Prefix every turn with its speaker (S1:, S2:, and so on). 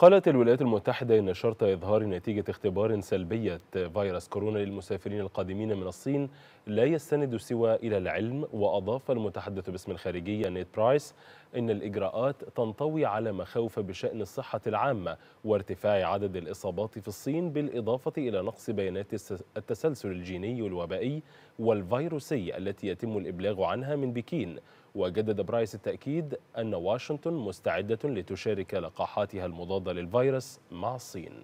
S1: قالت الولايات المتحدة إن شرط إظهار نتيجة اختبار سلبية فيروس كورونا للمسافرين القادمين من الصين لا يستند سوى إلى العلم وأضاف المتحدث باسم الخارجية نيت برايس إن الإجراءات تنطوي على مخاوف بشأن الصحة العامة وارتفاع عدد الإصابات في الصين بالإضافة إلى نقص بيانات التسلسل الجيني والوبائي والفيروسي التي يتم الإبلاغ عنها من بكين وجدد برايس التأكيد أن واشنطن مستعدة لتشارك لقاحاتها المضادة للفيروس مع الصين